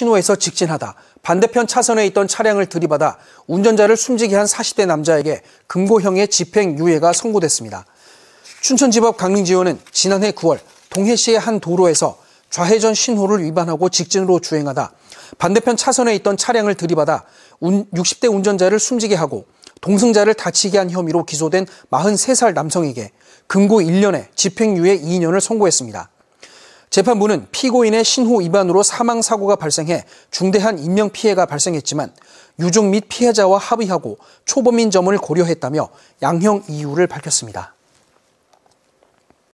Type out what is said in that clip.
신호에서 직진하다 반대편 차선에 있던 차량을 들이받아 운전자를 숨지게 한 40대 남자에게 금고형의 집행유예가 선고됐습니다. 춘천지법 강릉지원은 지난해 9월 동해시의 한 도로에서 좌회전 신호를 위반하고 직진으로 주행하다 반대편 차선에 있던 차량을 들이받아 60대 운전자를 숨지게 하고 동승자를 다치게 한 혐의로 기소된 43살 남성에게 금고 1년에 집행유예 2년을 선고했습니다. 재판부는 피고인의 신호 위반으로 사망 사고가 발생해 중대한 인명 피해가 발생했지만 유족 및 피해자와 합의하고 초범인 점을 고려했다며 양형 이유를 밝혔습니다.